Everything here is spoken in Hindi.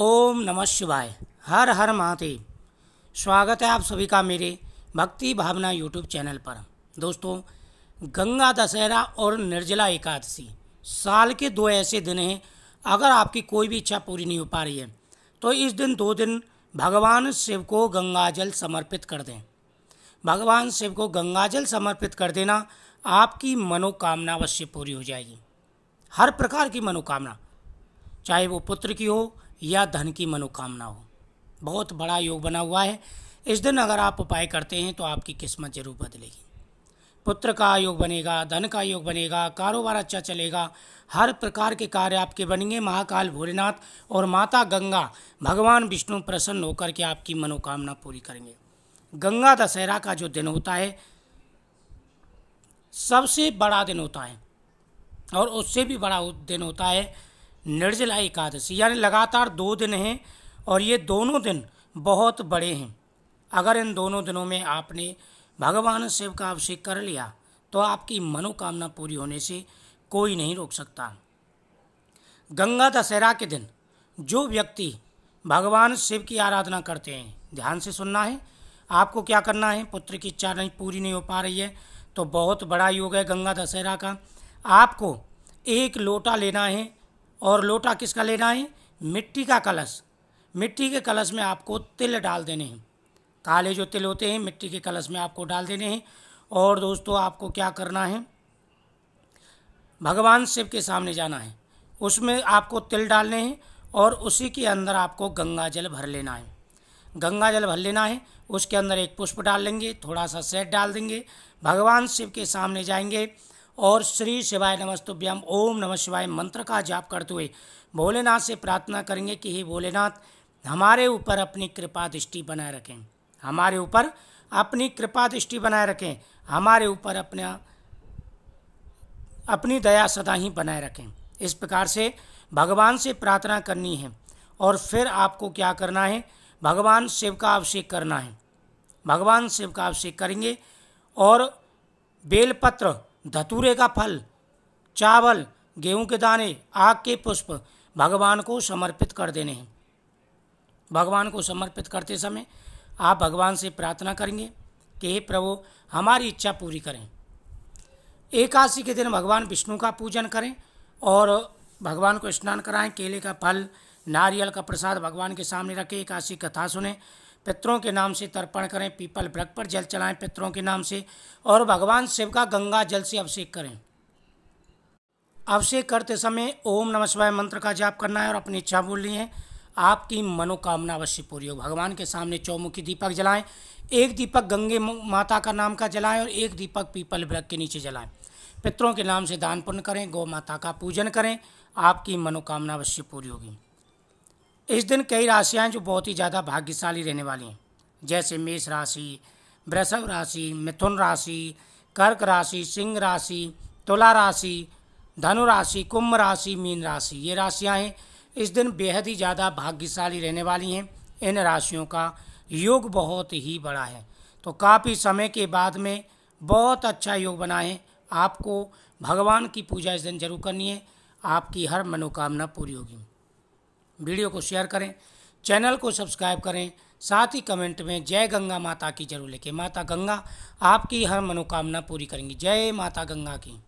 ओम नमः शिवाय हर हर महादेव स्वागत है आप सभी का मेरे भक्ति भावना यूट्यूब चैनल पर दोस्तों गंगा दशहरा और निर्जला एकादशी साल के दो ऐसे दिन हैं अगर आपकी कोई भी इच्छा पूरी नहीं हो पा रही है तो इस दिन दो दिन भगवान शिव को गंगा जल समर्पित कर दें भगवान शिव को गंगा जल समर्पित कर देना आपकी मनोकामना अवश्य पूरी हो जाएगी हर प्रकार की मनोकामना चाहे वो पुत्र की हो या धन की मनोकामना हो बहुत बड़ा योग बना हुआ है इस दिन अगर आप उपाय करते हैं तो आपकी किस्मत जरूर बदलेगी पुत्र का योग बनेगा धन का योग बनेगा कारोबार अच्छा चलेगा हर प्रकार के कार्य आपके बनेंगे महाकाल भोलेनाथ और माता गंगा भगवान विष्णु प्रसन्न होकर के आपकी मनोकामना पूरी करेंगे गंगा दशहरा का जो दिन होता है सबसे बड़ा दिन होता है और उससे भी बड़ा दिन होता है निर्जला एकादशी यानी लगातार दो दिन हैं और ये दोनों दिन बहुत बड़े हैं अगर इन दोनों दिनों में आपने भगवान शिव का अभिषेक कर लिया तो आपकी मनोकामना पूरी होने से कोई नहीं रोक सकता गंगा दशहरा के दिन जो व्यक्ति भगवान शिव की आराधना करते हैं ध्यान से सुनना है आपको क्या करना है पुत्र की इच्छा नहीं पूरी नहीं हो पा रही है तो बहुत बड़ा योग है गंगा दशहरा का आपको एक लोटा लेना है और लोटा किसका लेना है मिट्टी का कलश मिट्टी के कलश में आपको तिल डाल देने हैं काले जो तिल होते हैं मिट्टी के कलश में आपको डाल देने हैं और दोस्तों आपको क्या करना है भगवान शिव के सामने जाना है उसमें आपको तिल डालने हैं और उसी के अंदर आपको गंगा जल भर लेना है गंगा जल भर लेना है उसके अंदर एक पुष्प डाल लेंगे थोड़ा सा सेट डाल देंगे भगवान शिव के सामने जाएंगे और श्री शिवाय नमस्तुभ्यम ओम नमः शिवाय मंत्र का जाप करते हुए भोलेनाथ से प्रार्थना करेंगे कि हे भोलेनाथ हमारे ऊपर अपनी कृपा दृष्टि बनाए रखें हमारे ऊपर अपनी कृपा दृष्टि बनाए रखें हमारे ऊपर अपना अपनी दया सदा ही बनाए रखें इस प्रकार से भगवान से प्रार्थना करनी है और फिर आपको क्या करना है भगवान शिव का अभिषेक करना है भगवान शिव का अभिषेक करेंगे और बेलपत्र धतूरे का फल चावल गेहूं के दाने आग के पुष्प भगवान को समर्पित कर देने हैं भगवान को समर्पित करते समय आप भगवान से प्रार्थना करेंगे कि हे प्रभु हमारी इच्छा पूरी करें एकादशी के दिन भगवान विष्णु का पूजन करें और भगवान को स्नान कराएं केले का फल नारियल का प्रसाद भगवान के सामने रखें एकादशी कथा सुने पितरों के नाम से तर्पण करें पीपल वृक्ष पर जल चलाएं पितरों के नाम से और भगवान शिव का गंगा जल से अभिषेक करें अभिषेक करते समय ओम नमः शिवाय मंत्र का जाप करना है और अपनी इच्छा बोलनी है आपकी मनोकामना अवश्य पूरी हो भगवान के सामने चौमुखी दीपक जलाएं एक दीपक गंगे माता का नाम का जलाएं और एक दीपक पीपल वृक्ष के नीचे जलाएं पितरों के नाम से दान पुण्य करें गौ माता का पूजन करें आपकी मनोकामना अवश्य पूरी होगी इस दिन कई राशियाँ जो बहुत ही ज़्यादा भाग्यशाली रहने वाली हैं जैसे मेष राशि वृषभ राशि मिथुन राशि कर्क राशि सिंह राशि तुला राशि धनु राशि कुंभ राशि मीन राशि ये राशियाँ हैं इस दिन बेहद ही ज़्यादा भाग्यशाली रहने वाली हैं इन राशियों का योग बहुत ही बड़ा है तो काफ़ी समय के बाद में बहुत अच्छा योग बना है आपको भगवान की पूजा इस दिन जरूर करनी है आपकी हर मनोकामना पूरी होगी वीडियो को शेयर करें चैनल को सब्सक्राइब करें साथ ही कमेंट में जय गंगा माता की जरूर लिखें माता गंगा आपकी हर मनोकामना पूरी करेंगी जय माता गंगा की